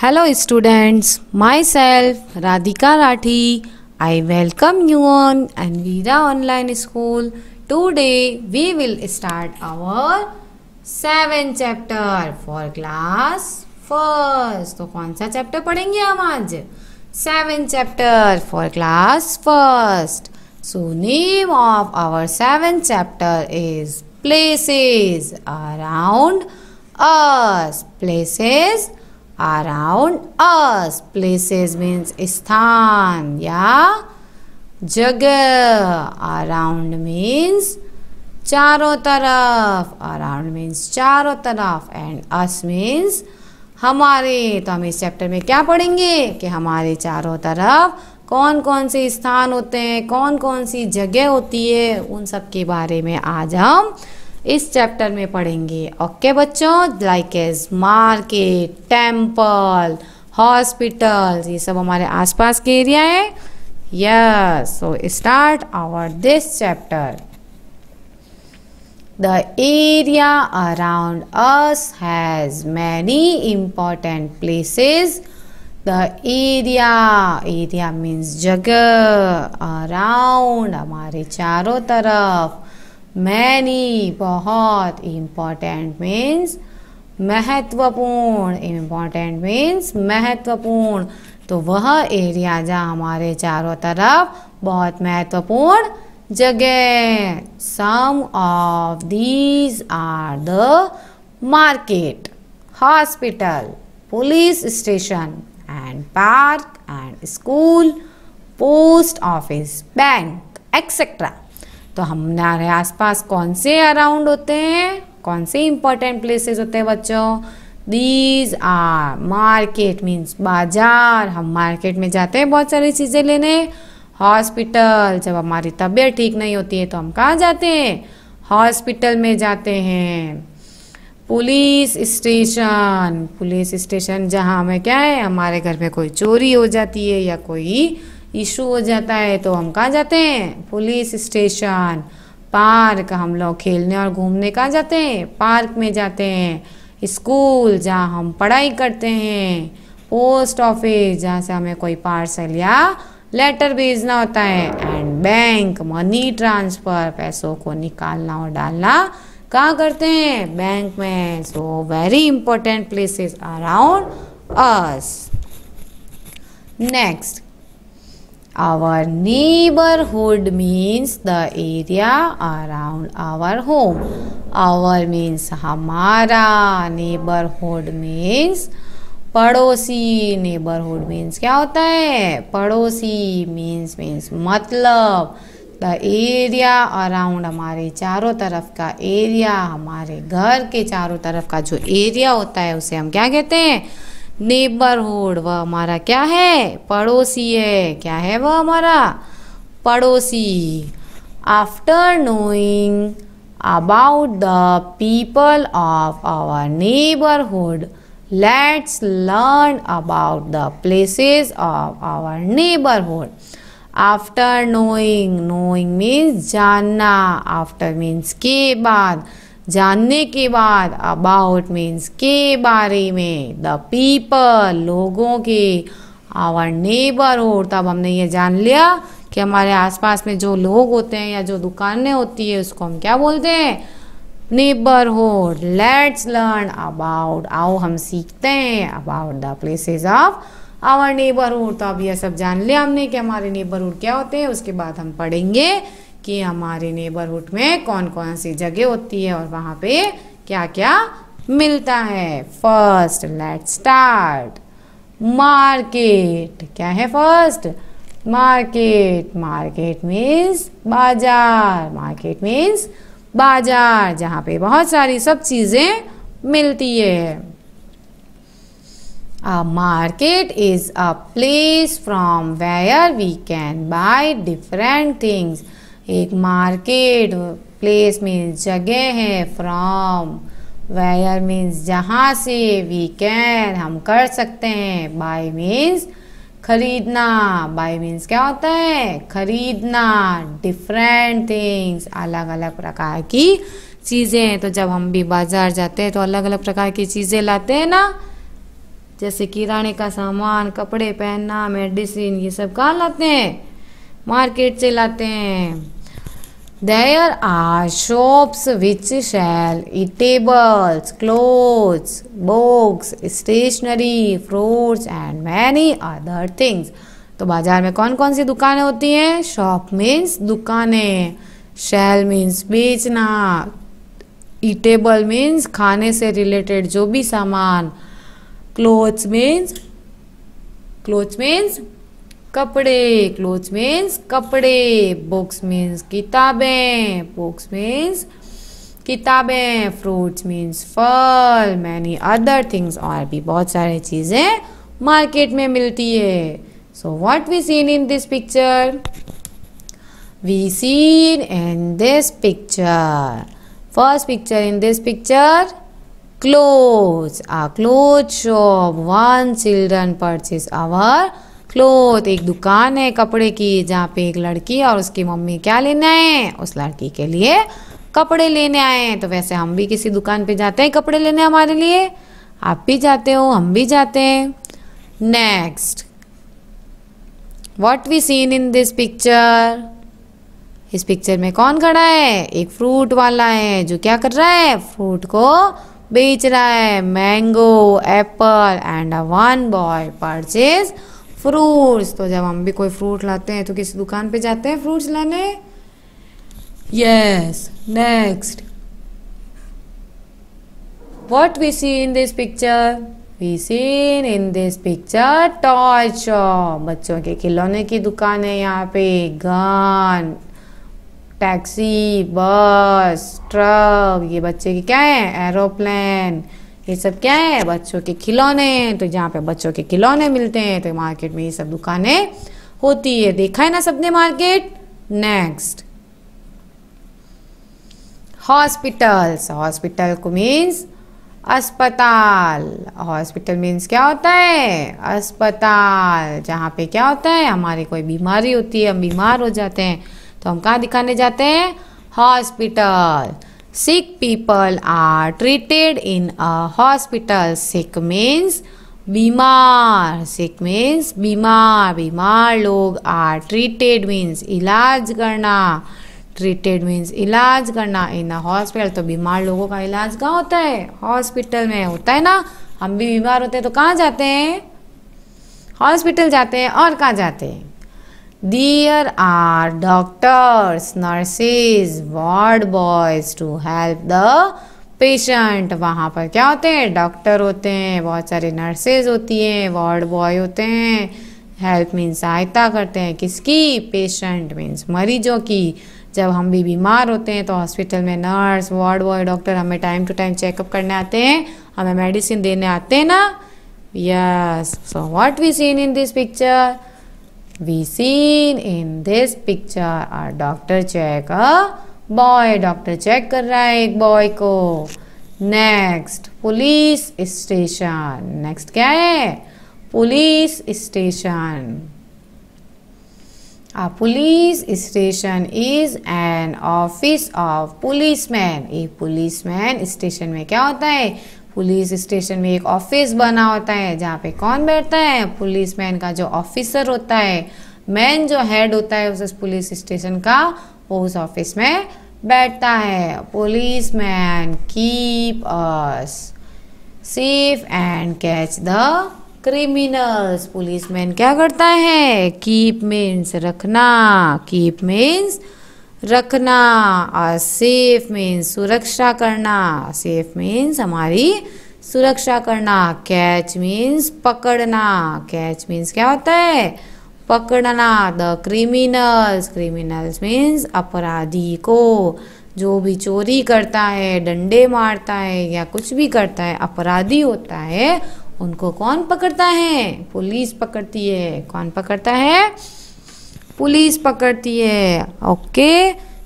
Hello students, myself Radhika Rathi. I welcome you on Anvira Online School. Today we will start our 7th chapter for class 1st. So, kaun sa chapter padhenge hum aaj? 7th chapter for class 1st. So, name of our 7th chapter is Places Around Us. Places around us places means स्थान या जगह around means चारों तरफ around means चारों तरफ and us means हमारे तो हम इस चैप्टर में क्या पढ़ेंगे कि हमारे चारों तरफ कौन कौन से स्थान होते हैं कौन कौन सी जगह होती है उन सब के बारे में आज हम इस चैप्टर में पढ़ेंगे ओके बच्चों like as market temple hospital ये सब हमारे आसपास के एरिया है yes so start our this chapter the area around us has many important places the area area means जगह, अराउंड हमारे चारों तरफ मैनी बहुत इम्पॉर्टेंट मीन्स महत्वपूर्ण इम्पॉर्टेंट मीन्स महत्वपूर्ण तो वह एरिया जहाँ हमारे चारों तरफ बहुत महत्वपूर्ण जगह some of these are the market hospital police station and park and school post office bank etcetera तो हमारे आसपास कौन से अराउंड होते हैं कौन से इंपॉर्टेंट प्लेसेस होते हैं बच्चों दीज आर मार्केट मीन्स बाजार हम मार्केट में जाते हैं बहुत सारी चीज़ें लेने हॉस्पिटल जब हमारी तबीयत ठीक नहीं होती है तो हम कहाँ जाते हैं हॉस्पिटल में जाते हैं पुलिस स्टेशन पुलिस स्टेशन जहाँ हमें क्या है हमारे घर में कोई चोरी हो जाती है या कोई इशू हो जाता है तो हम कहाँ जाते हैं पुलिस स्टेशन पार्क हम लोग खेलने और घूमने कहाँ जाते हैं पार्क में जाते हैं स्कूल जहाँ हम पढ़ाई करते हैं पोस्ट ऑफिस जहाँ से हमें कोई पार्सल या लेटर भेजना होता है एंड बैंक मनी ट्रांसफ़र पैसों को निकालना और डालना कहाँ करते हैं बैंक में so very important places around us next our neighborhood means the area around our home our means hamara neighborhood means पड़ोसी नेबरहुड मीन्स क्या होता है पड़ोसी मीन्स मीन्स मतलब द एरिया अराउंड हमारे चारों तरफ का एरिया हमारे घर के चारों तरफ का जो एरिया होता है उसे हम क्या कहते हैं नेबरहुड वह हमारा क्या है पड़ोसी है क्या है वह हमारा पड़ोसी after knowing about the people of our neighbourhood let's learn about the places of our neighbourhood after knowing knowing means जानना आफ्टर मीन्स के बाद जानने के बाद अबाउट मीन्स के बारे में द पीपल लोगों के आवर नेबर और तब हमने ये जान लिया कि हमारे आसपास में जो लोग होते हैं या जो दुकानें होती है उसको हम क्या बोलते हैं नेबरहुड लेट्स लर्न अबाउट आओ हम सीखते हैं about the places of our neighbourhood तो अब यह सब जान लिया हमने कि हमारे नेबरहुड क्या होते हैं उसके बाद हम पढ़ेंगे कि हमारे नेबरहुड में कौन कौन सी जगह होती है और वहाँ पे क्या क्या मिलता है फर्स्ट लेट स्टार्ट मार्केट क्या है फर्स्ट मार्केट मार्केट मीन्स बाजार मार्केट मीन्स बाजार जहाँ पे बहुत सारी सब चीज़ें मिलती है a market is a place from where we can buy different things एक मार्केट प्लेस मीन्स जगह है फ्रॉम वेयर मीन्स जहाँ से वी कैन हम कर सकते हैं बाय मीन्स खरीदना बाय मीन्स क्या होता है खरीदना डिफरेंट थिंग्स अलग अलग प्रकार की चीज़ें तो जब हम भी बाज़ार जाते हैं तो अलग अलग प्रकार की चीज़ें लाते हैं ना जैसे किराने का सामान कपड़े पहनना मेडिसिन ये सब कहाँ लाते हैं मार्केट से लाते हैं There are shops which sell eatables, clothes, books, stationery, fruits and many other things. तो बाजार में कौन कौन सी दुकानें होती हैं शॉप मीन्स दुकानें शेल मीन्स बेचना ईटेबल मीन्स खाने से रिलेटेड जो भी सामान क्लोथ्स मीन्स क्लोथ्स मीन्स कपड़े क्लोथ मीन्स कपड़े बुक्स मीन्स किताबें बुक्स मीन्स किताबें फ्रूट्स मीन्स फल मैनी अदर थिंग्स और भी बहुत सारी चीज़ें मार्केट में मिलती है so what we seen in this picture we seen in this picture first picture in this picture cloth a cloth shop one children purchase our cloth एक दुकान है कपड़े की जहाँ पे एक लड़की और उसकी मम्मी क्या लेने आए हैं उस लड़की के लिए कपड़े लेने आए हैं तो वैसे हम भी किसी दुकान पे जाते हैं कपड़े लेने हमारे लिए आप भी जाते हो हम भी जाते हैं next what we seen in this picture इस पिक्चर में कौन खड़ा है एक फ्रूट वाला है जो क्या कर रहा है फ्रूट को बेच रहा है mango apple and a one boy purchase fruits तो जब हम भी कोई फ्रूट लाते हैं तो किसी दुकान पे जाते हैं फ्रूट्स लाने yes next what we see in this picture we seen in this picture toy shop बच्चों के खिलौने की दुकान है यहाँ पे गन टैक्सी बस ट्रक ये बच्चे के क्या है एरोप्लेन ये सब क्या है बच्चों के खिलौने तो जहाँ पे बच्चों के खिलौने मिलते हैं तो मार्केट में ये सब दुकानें होती है देखा है ना सबने मार्केट नेक्स्ट हॉस्पिटल्स हॉस्पिटल को मीन्स अस्पताल हॉस्पिटल मीन्स क्या होता है अस्पताल जहाँ पे क्या होता है हमारी कोई बीमारी होती है हम बीमार हो जाते हैं तो हम कहाँ दिखाने जाते हैं hospital sick people are treated in a hospital sick means बीमार सिक मीन्स बीमार बीमार लोग आर ट्रीटेड मीन्स इलाज करना ट्रीटेड मीन्स इलाज करना इन हॉस्पिटल तो बीमार लोगों का इलाज कहाँ होता है हॉस्पिटल में होता है ना हम भी बीमार होते हैं तो कहाँ जाते हैं हॉस्पिटल जाते हैं और कहाँ जाते हैं there are doctors nurses ward boys to help the patient वहाँ पर क्या होते हैं डॉक्टर होते हैं बहुत सारे नर्सेज होती हैं वार्ड बॉय होते हैं हेल्प मीन्स सहायता करते हैं किसकी पेशेंट मीन्स मरीजों की जब हम भी बीमार होते हैं तो हॉस्पिटल में नर्स वार्ड बॉय डॉक्टर हमें टाइम टू टाइम चेकअप करने आते हैं हमें मेडिसिन देने आते हैं ना yes so what we seen in this picture We seen in this picture are doctor check a boy. Doctor check kar raha hai ek boy ko next police station next kya hai police station A police station is an office of policeman. a policeman station mein kya hota hai police station में एक office बना होता है जहाँ पे कौन बैठता है पुलिस मैन का जो ऑफिसर होता है मैन जो हेड होता है उस पुलिस स्टेशन का वो उस ऑफिस में बैठता है policeman keep us safe and catch the criminals policeman क्या करता है कीप मीन्स रखना कीप मीन्स रखना और सेफ मीन्स सुरक्षा करना सेफ मीन्स हमारी सुरक्षा करना कैच मीन्स पकड़ना कैच मीन्स क्या होता है पकड़ना द क्रिमिनल्स क्रिमिनल्स मीन्स अपराधी को जो भी चोरी करता है डंडे मारता है या कुछ भी करता है अपराधी होता है उनको कौन पकड़ता है पुलिस पकड़ती है कौन पकड़ता है पुलिस पकड़ती है okay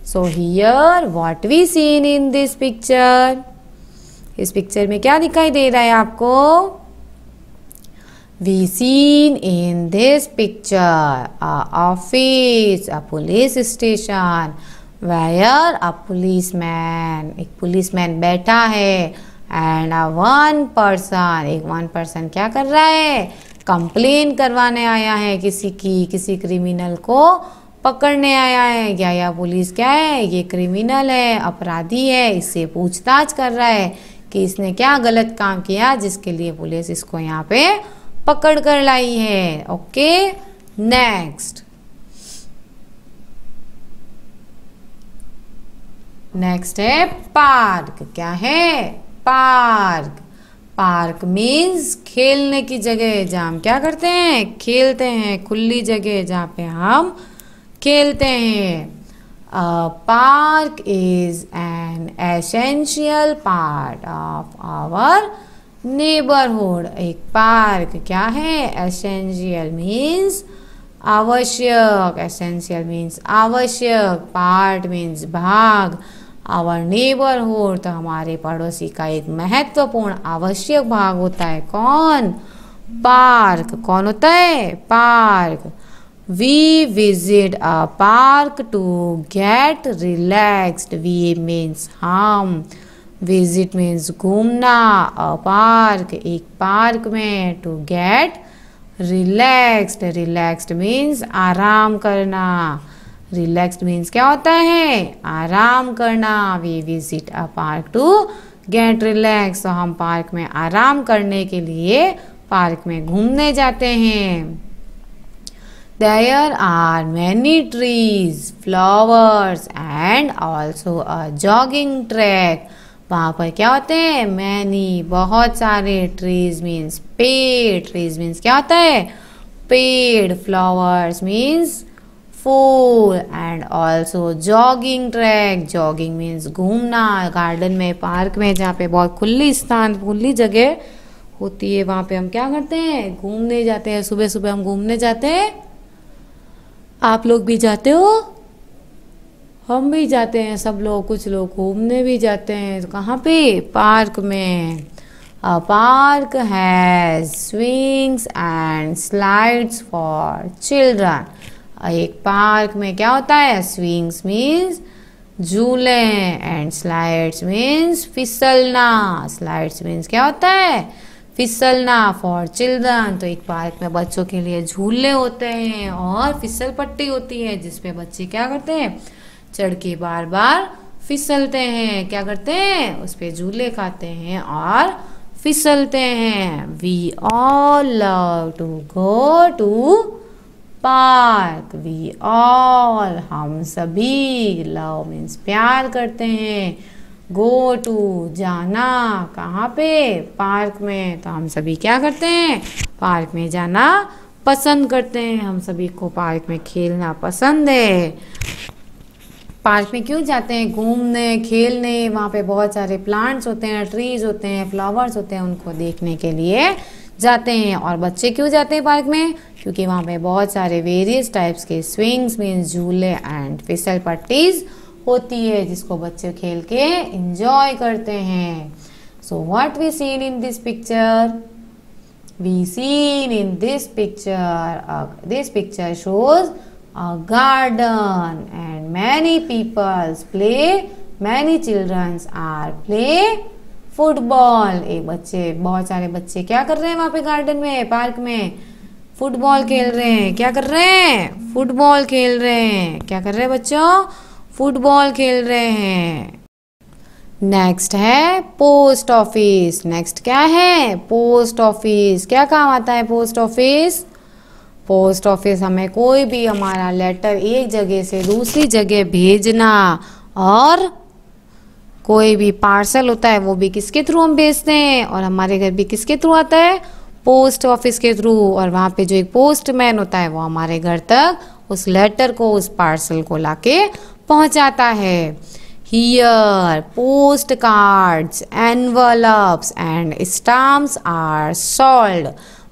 so here what we seen in this picture इस पिक्चर में क्या दिखाई दे रहा है आपको we seen in this picture a office a police station where a policeman एक पुलिस मैन बैठा है एंड अ वन पर्सन एक वन पर्सन क्या कर रहा है कंप्लेन करवाने आया है किसी की किसी क्रिमिनल को पकड़ने आया है या या पुलिस क्या है ये क्रिमिनल है अपराधी है इससे पूछताछ कर रहा है कि इसने क्या गलत काम किया जिसके लिए पुलिस इसको यहाँ पे पकड़ कर लाई है ओके नेक्स्ट नेक्स्ट है पार्क क्या है पार्क पार्क मीन्स खेलने की जगह जहाँ हम क्या करते हैं खेलते हैं खुली जगह जहाँ पे हम खेलते हैं a park is an essential part of our neighbourhood एक पार्क क्या है एसेंशियल मीन्स आवश्यक एसेंशियल मीन्स आवश्यक पार्ट मीन्स भाग आवर नेबर नेबरहुड तो हमारे पड़ोसी का एक महत्वपूर्ण आवश्यक भाग होता है कौन पार्क कौन होता है park we visit a park to get relaxed we means हम विजिट मीन्स घूमना अ पार्क एक पार्क में to get relaxed relaxed means आराम करना रिलैक्स मीन्स क्या होता है आराम करना we visit a park to get relax तो हम पार्क में आराम करने के लिए पार्क में घूमने जाते हैं there are many trees flowers and also a jogging track वहाँ पर क्या होते हैं मैनी बहुत सारे ट्रीज मीन्स पेड़ ट्रीज मीन्स क्या होता है पेड़ flowers means fool and also jogging track jogging means घूमना गार्डन में पार्क में जहाँ पे बहुत खुली स्थान खुली जगह होती है वहां पे हम क्या करते हैं घूमने जाते हैं सुबह सुबह हम घूमने जाते हैं आप लोग भी जाते हो हम भी जाते हैं सब लोग कुछ लोग घूमने भी जाते हैं तो कहाँ पे पार्क में अ पार्क है swings and slides for children एक पार्क में क्या होता है स्विंग्स मीन्स झूले एंड स्लाइड्स मीन्स फिसलना स्लाइड्स मीन्स क्या होता है फिसलना फॉर चिल्ड्रन तो एक पार्क में बच्चों के लिए झूले होते हैं और फिसल पट्टी होती है जिसपे बच्चे क्या करते हैं चढ़ के बार बार फिसलते हैं क्या करते हैं उस पर झूले खाते हैं और फिसलते हैं we all love to go to park we all हम सभी लव मीन्स प्यार करते हैं गो टू जाना कहाँ पे पार्क में तो हम सभी क्या करते हैं पार्क में जाना पसंद करते हैं हम सभी को पार्क में खेलना पसंद है पार्क में क्यों जाते हैं घूमने खेलने वहाँ पे बहुत सारे प्लांट्स होते हैं ट्रीज होते हैं फ्लावर्स होते हैं उनको देखने के लिए जाते हैं और बच्चे क्यों जाते हैं पार्क में क्योंकि वहाँ पे बहुत सारे वेरियस टाइप्स के स्विंग्स मीन झूले एंड फिसल पट्टीज होती है जिसको बच्चे खेल के इंजॉय करते हैं so what we seen in this picture we seen in this picture this picture shows a garden and many peoples play many childrens are play football ए बच्चे बहुत सारे बच्चे क्या कर रहे हैं वहां पे गार्डन में पार्क में फुटबॉल खेल रहे हैं क्या कर रहे हैं फुटबॉल खेल रहे हैं क्या कर रहे हैं बच्चों फुटबॉल खेल रहे हैं नेक्स्ट है पोस्ट ऑफिस नेक्स्ट क्या है पोस्ट ऑफिस क्या काम आता है पोस्ट ऑफिस पोस्ट ऑफिस हमें कोई भी हमारा लेटर एक जगह से दूसरी जगह भेजना और कोई भी पार्सल होता है वो भी किसके थ्रू हम भेजते हैं और हमारे घर भी किसके थ्रू आता है पोस्ट ऑफिस के थ्रू और वहाँ पे जो एक पोस्टमैन होता है वो हमारे घर तक उस लेटर को उस पार्सल को लाके पहुँचाता है here post cards envelopes and stamps are sold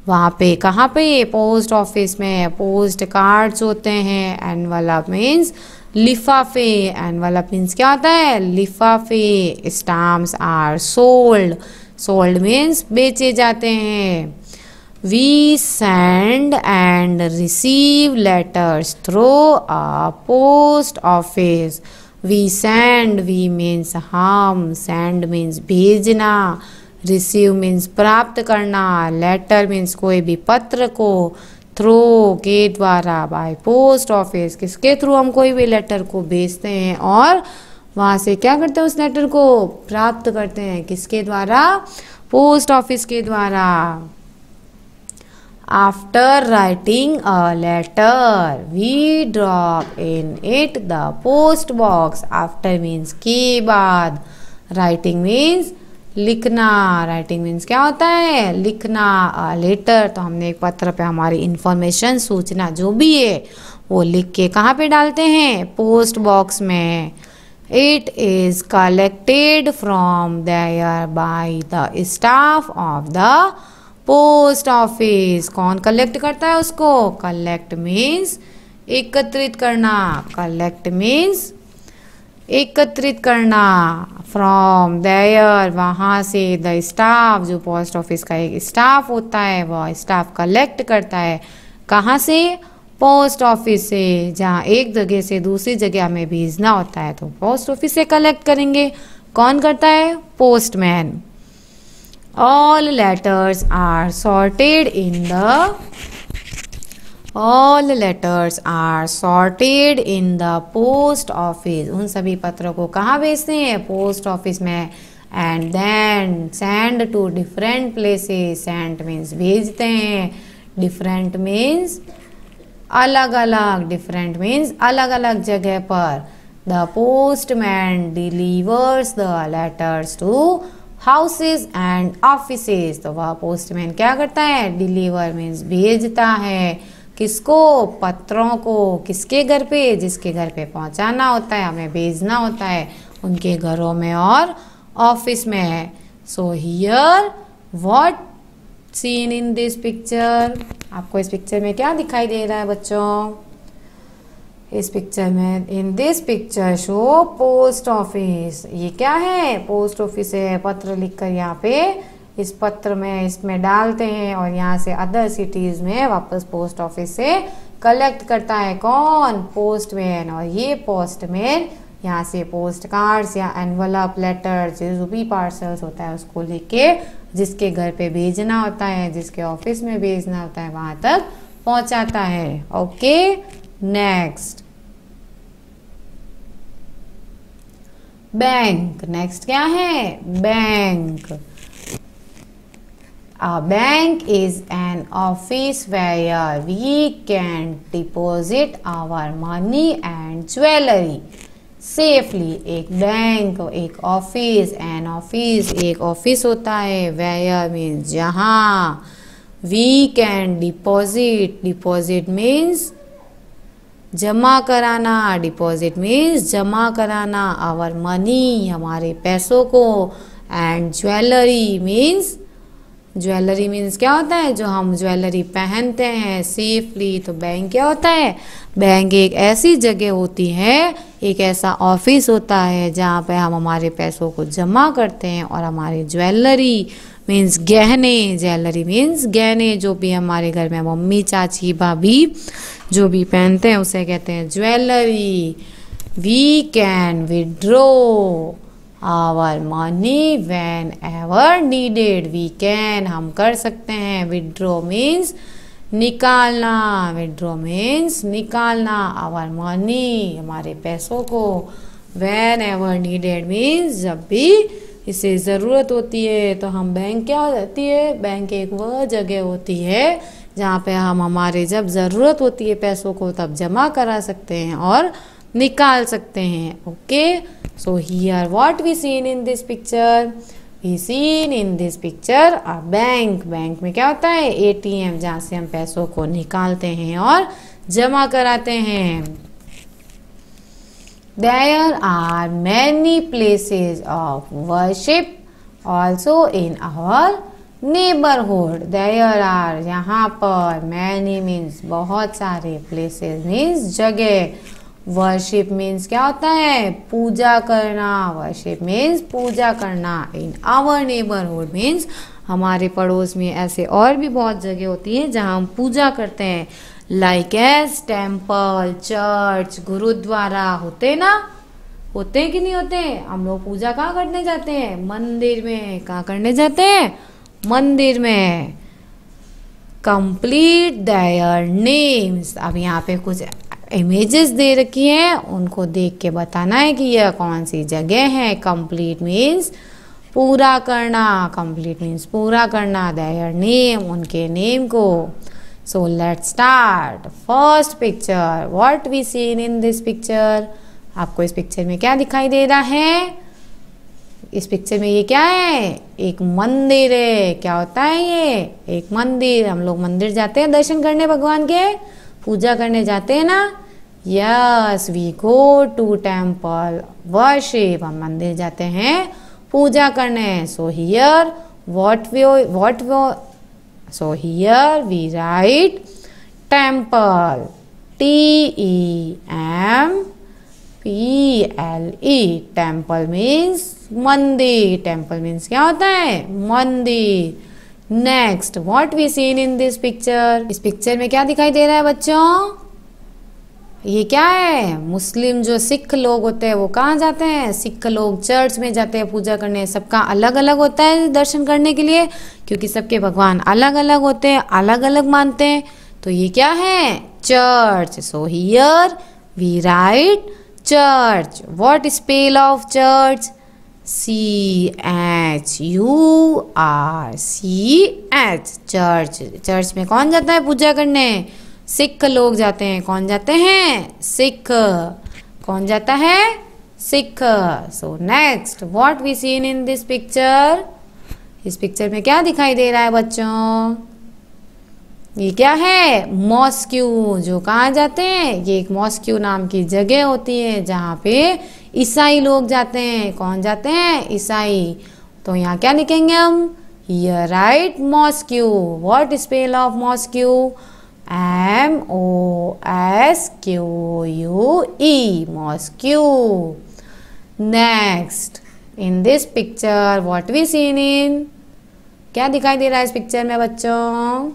वहाँ पे कहाँ पे पोस्ट ऑफिस में पोस्ट कार्ड्स होते हैं एनवलप मीन्स लिफाफे वाला मीन्स क्या होता है लिफाफे stamps are sold sold means बेचे जाते हैं we send and receive letters through a post office we send we means हम सेंड मीन्स भेजना रिसीव मीन्स प्राप्त करना लेटर मीन्स कोई भी पत्र को थ्रू के द्वारा बाय पोस्ट ऑफिस किसके थ्रू हम कोई भी लेटर को भेजते हैं और वहाँ से क्या करते हैं उस लेटर को प्राप्त करते हैं किसके द्वारा पोस्ट ऑफिस के द्वारा after writing a letter we drop in it the post box after means के बाद राइटिंग मीन्स लिखना राइटिंग मीन्स क्या होता है लिखना लेटर तो हमने एक पत्र पे हमारी इंफॉर्मेशन सूचना जो भी है वो लिख के कहाँ पे डालते हैं पोस्ट बॉक्स में it is collected from there by the staff of the post office कौन कलेक्ट करता है उसको कलेक्ट मीन्स एकत्रित करना कलेक्ट मीन्स एकत्रित करना फ्रॉम देयर वहाँ से द स्टाफ जो पोस्ट ऑफिस का एक स्टाफ होता है वह स्टाफ कलेक्ट करता है कहाँ से पोस्ट ऑफिस से जहाँ एक जगह से दूसरी जगह हमें भेजना होता है तो पोस्ट ऑफिस से कलेक्ट करेंगे कौन करता है postman all letters are sorted in the all letters are sorted in the post office उन सभी पत्रों को कहाँ भेजते हैं पोस्ट ऑफिस में and then send to different places send means भेजते हैं डिफरेंट मीन्स अलग अलग डिफरेंट मीन्स अलग अलग जगह पर the postman delivers the letters to houses and offices तो वह पोस्टमैन क्या करता है डिलीवर मीन्स भेजता है किसको पत्रों को किसके घर पे जिसके घर पे पहुंचाना होता है हमें भेजना होता है उनके घरों में और ऑफिस में है so here what seen in this picture आपको इस पिक्चर में क्या दिखाई दे रहा है बच्चों इस पिक्चर में in this picture show post office ये क्या है पोस्ट ऑफिस है पत्र लिखकर यहाँ पे इस पत्र में इसमें डालते हैं और यहाँ से अदर सिटीज़ में वापस पोस्ट ऑफिस से कलेक्ट करता है कौन पोस्टमैन और ये पोस्टमैन यहाँ से पोस्ट कार्ड्स या एनवलप लेटर्स जो भी पार्सल्स होता है उसको लेके जिसके घर पे भेजना होता है जिसके ऑफिस में भेजना होता है वहां तक पहुंचाता है ओके नेक्स्ट बैंक नेक्स्ट क्या है bank A bank is an office where we can deposit our money and jewelry safely एक बैंक एक office an office एक office होता है where means जहाँ we can deposit deposit means जमा कराना डिपॉजिट मीन्स जमा कराना आवर मनी हमारे पैसों को and jewellery means jewellery means क्या होता है जो हम ज्वेलरी पहनते हैं सेफली तो बैंक क्या होता है बैंक एक ऐसी जगह होती है एक ऐसा ऑफिस होता है जहाँ पे हम हमारे पैसों को जमा करते हैं और हमारे ज्वेलरी मीन्स गहने ज्वेलरी मीन्स गहने जो भी हमारे घर में मम्मी चाची भाभी जो भी पहनते हैं उसे कहते हैं jewellery we can withdraw our money whenever needed we can हम कर सकते हैं विड्रो मीन्स निकालना विड्रो मीन्स निकालना आवर मनी हमारे पैसों को वैन एवर नीडेड मीन्स जब भी इसे ज़रूरत होती है तो हम बैंक क्या होती है बैंक एक वह जगह होती है जहाँ पे हम हमारे जब ज़रूरत होती है पैसों को तब जमा करा सकते हैं और निकाल सकते हैं okay okay? So here what we seen in this picture? We seen in this picture a bank. Bank mein kya hota hai ATM jahan se hum paiso ko nikalte hain aur jama karate hain There are many places of worship also in our neighbourhood there are यहाँ पर many means बहुत सारे places means जगह worship means क्या होता है पूजा करना worship means पूजा करना इन आवर नेबरहुड मीन्स हमारे पड़ोस में ऐसे और भी बहुत जगह होती है जहाँ हम पूजा करते हैं like as temple church gurdwara होते ना होते हैं कि नहीं होते हम लोग पूजा कहाँ करने जाते हैं मंदिर में कहाँ करने जाते हैं मंदिर में कंप्लीट दयर नेम्स अब यहाँ पे कुछ इमेजेस दे रखी हैं उनको देख के बताना है कि यह कौन सी जगह है कंप्लीट मीन्स पूरा करना कंप्लीट मीन्स पूरा करना देयर नेम उनके नेम को so let start first picture what we seen in this picture आपको इस पिक्चर में क्या दिखाई दे रहा है इस पिक्चर में ये क्या है एक मंदिर है क्या होता है ये एक मंदिर हम लोग मंदिर जाते हैं दर्शन करने भगवान के पूजा करने जाते हैं ना yes we go to temple Shiv हम मंदिर जाते हैं पूजा करने so here what view what view so here we write temple T E M P L E temple means मंदिर टेम्पल मीन्स क्या होता है मंदिर next what we seen in this picture इस पिक्चर में क्या दिखाई दे रहा है बच्चों ये क्या है मुस्लिम जो सिख लोग होते हैं वो कहाँ जाते हैं सिख लोग चर्च में जाते हैं पूजा करने सबका अलग अलग होता है दर्शन करने के लिए क्योंकि सबके भगवान अलग अलग होते हैं अलग अलग मानते हैं तो ये क्या है church so here we write church what spell of church C H U R C H church church में कौन जाता है पूजा करने सिख लोग जाते हैं कौन जाते हैं सिख कौन जाता है Sikh so next what we seen in this picture इस पिक्चर में क्या दिखाई दे रहा है बच्चों ये क्या है मॉस्क्यू जो कहा जाते हैं ये एक मॉस्क्यू नाम की जगह होती है जहां पे ईसाई लोग जाते हैं कौन जाते हैं ईसाई तो यहाँ क्या लिखेंगे हम ये write mosque what spell of mosque M O S Q U E mosque next in this picture what we seen in क्या दिखाई दे रहा है इस पिक्चर में बच्चों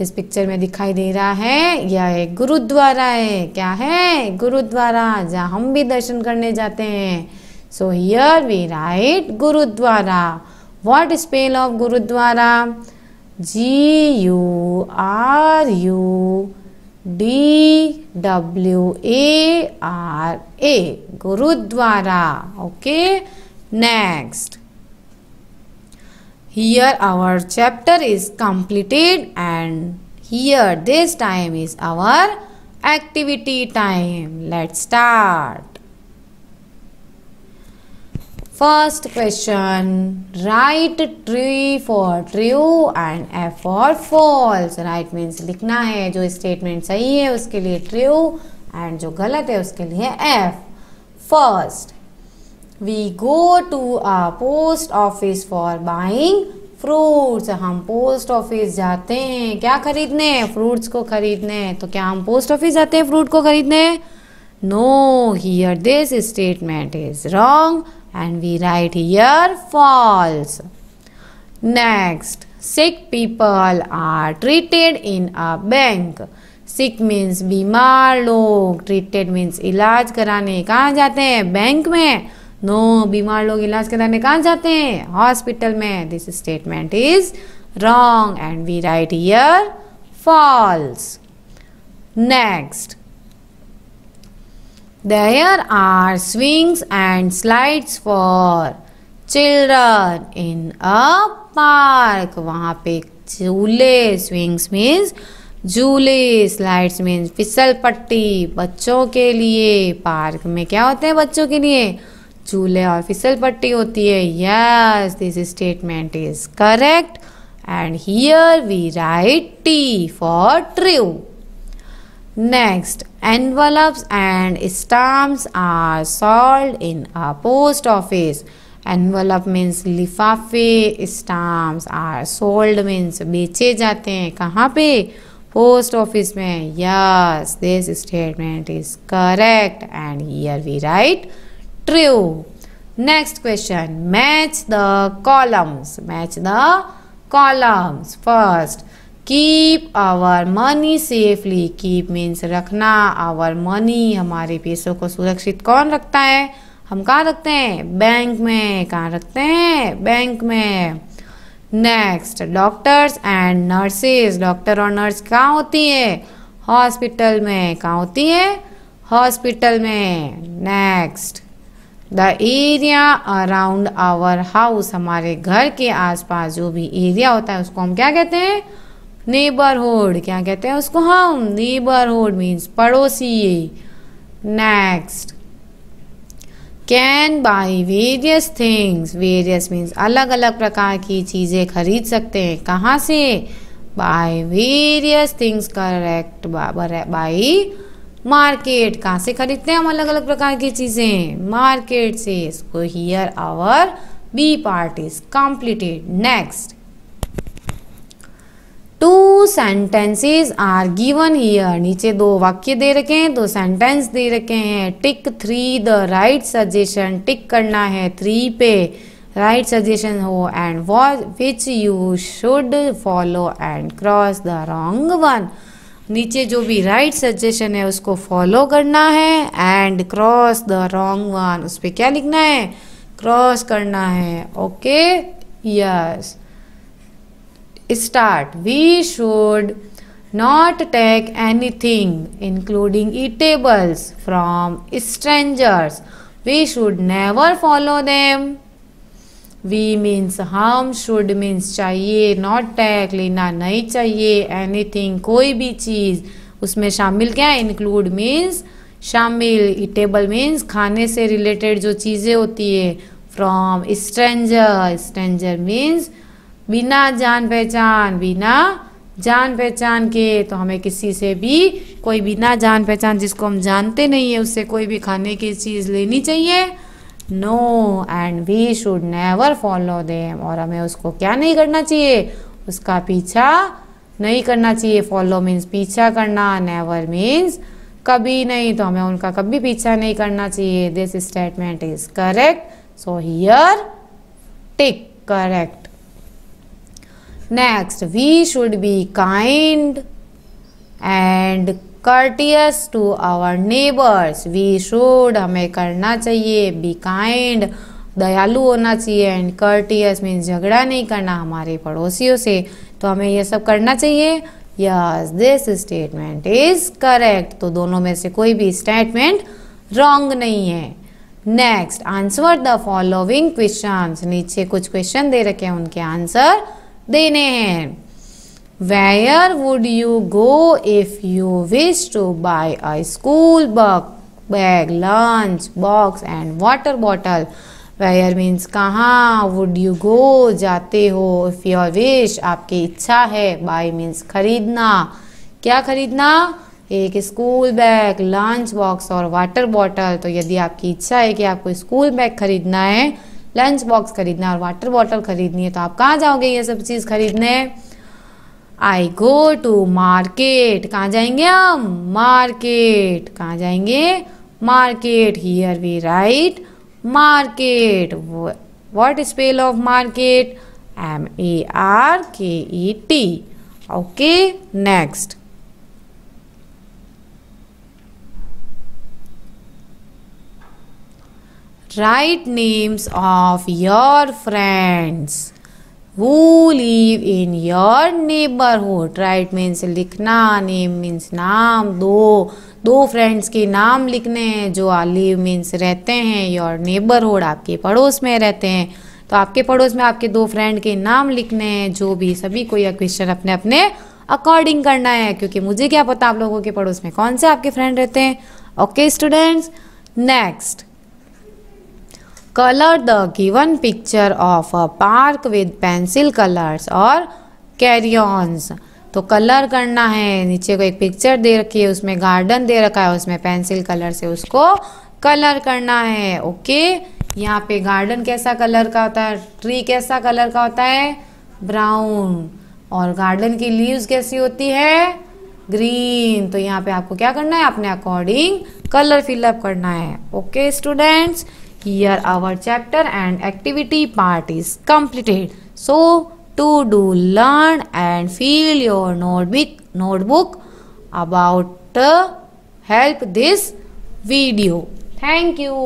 इस पिक्चर में दिखाई दे रहा है यह एक गुरुद्वारा है क्या है गुरुद्वारा जहाँ हम भी दर्शन करने जाते हैं so here we write gurdwara what spell of gurdwara G U R U D W A R A gurdwara okay next here our chapter is completed and here this time is our activity time let's start First question, write tree for true and F for false. Right means लिखना है जो statement सही है उसके लिए true and जो गलत है उसके लिए F. First, we go to a post office for buying fruits हम पोस्ट ऑफिस जाते हैं क्या खरीदने हैं फ्रूट्स को खरीदने हैं तो क्या हम पोस्ट ऑफिस जाते हैं फ्रूट को खरीदने no here this statement is wrong and we write here false. Next, sick people are treated in a bank. Sick means बीमार लोग ट्रीटेड मीन्स इलाज कराने कहाँ जाते हैं बैंक में नो बीमार लोग इलाज कराने कहाँ जाते हैं हॉस्पिटल में this statement is wrong and we write here false next There are swings and slides for children in a park वहाँ पे झूले स्विंग्स मीन्स झूले स्लाइड्स मीन्स फिसल पट्टी बच्चों के लिए पार्क में क्या होते हैं बच्चों के लिए झूले और फिसल पट्टी होती है yes this statement is correct and here we write T for true Next, envelopes and stamps are sold in a post office. Envelope means lifafe, stamps are sold means beche jate pe? Post office mein. Yes, this statement is correct and here we write true. Next question, match the columns. Match the columns. First, keep our money safely keep means रखना our money हमारे पैसों को सुरक्षित कौन रखता है हम कहाँ रखते हैं बैंक में कहाँ रखते हैं बैंक में next doctors and nurses doctor और नर्स कहाँ होती है हॉस्पिटल में कहाँ होती है हॉस्पिटल में next the area around our house हमारे घर के आसपास जो भी एरिया होता है उसको हम क्या कहते हैं नेबरहुड क्या कहते हैं उसको हम नेबरहुड मीन्स पड़ोसी next can buy various things various means अलग अलग प्रकार की चीज़ें खरीद सकते हैं कहाँ से buy various things correct buy market कहाँ से खरीदते हैं हम अलग अलग प्रकार की चीज़ें मार्केट से इसको here our B part is completed next two sentences are given here नीचे दो वाक्य दे रखे हैं दो सेंटेंस दे रखे हैं tick three the right suggestion tick करना है थ्री पे राइट सजेशन हो and was which you should follow and cross the wrong one नीचे जो भी राइट right सजेशन है उसको फॉलो करना है and cross the wrong one उस पर क्या लिखना है क्रॉस करना है okay okay? Yes yes. start we should not take anything including eatables from strangers we should never follow them we means हम शुड मीन्स चाहिए नॉट टैक लेना नहीं चाहिए एनीथिंग कोई भी चीज़ उसमें शामिल क्या है इंक्लूड मीन्स शामिल इटेबल मीन्स खाने से रिलेटेड जो चीज़ें होती है फ्रॉम स्ट्रेंजर स्ट्रेंजर मीन्स बिना जान पहचान बिना जान पहचान के तो हमें किसी से भी कोई बिना जान पहचान जिसको हम जानते नहीं है उससे कोई भी खाने की चीज़ लेनी चाहिए no and we should never follow them और हमें उसको क्या नहीं करना चाहिए उसका पीछा नहीं करना चाहिए फॉलो मीन्स पीछा करना नेवर मीन्स कभी नहीं तो हमें उनका कभी पीछा नहीं करना चाहिए this statement is correct so here tick correct next we should be kind and courteous to our neighbours we should हमें करना चाहिए बी काइंड दयालु होना चाहिए एंड कर्टियस मीन्स झगड़ा नहीं करना हमारे पड़ोसियों से तो हमें यह सब करना चाहिए yes this statement is correct तो दोनों में से कोई भी स्टेटमेंट रॉन्ग नहीं है next answer the following question नीचे कुछ क्वेश्चन दे रखे हैं उनके आंसर देने हैं where would you go if you wish to buy a school bag bag lunch box and water bottle where means कहाँ वुड यू गो जाते हो इफ़ योर विश आपकी इच्छा है बाय मीन्स खरीदना क्या खरीदना एक स्कूल बैग लंच बॉक्स और वाटर बॉटल तो यदि आपकी इच्छा है कि आपको स्कूल बैग खरीदना है लंच बॉक्स खरीदना है और वाटर बॉटल खरीदनी है तो आप कहाँ जाओगे ये सब चीज़ खरीदने आई गो टू मार्केट कहाँ जाएंगे हम मार्केट कहाँ जाएंगे market here we write market what spell of market M A R K E T okay next Write names of your friends who live in your neighborhood. Write means लिखना name means नाम दो दो friends के नाम लिखने हैं जो live means रहते हैं योर नेबरहुड आपके पड़ोस में रहते हैं तो आपके पड़ोस में आपके दो फ्रेंड के नाम लिखने हैं जो भी सभी को यह क्वेश्चन अपने अपने अकॉर्डिंग करना है क्योंकि मुझे क्या पता आप लोगों के पड़ोस में कौन से आपके फ्रेंड रहते हैं okay students next color the given picture of a park with pencil colors or carry तो कलर करना है नीचे को एक पिक्चर दे रखी है उसमें गार्डन दे रखा है उसमें पेंसिल कलर से उसको कलर करना है ओके यहाँ पे गार्डन कैसा कलर का होता है ट्री कैसा कलर का होता है ब्राउन और गार्डन की लीव्स कैसी होती है ग्रीन तो यहाँ पे आपको क्या करना है अपने अकॉर्डिंग कलर फिलअप करना है okay students Here our chapter and activity part is completed. So to do learn and fill your notebook, notebook about uh, help this video. Thank you.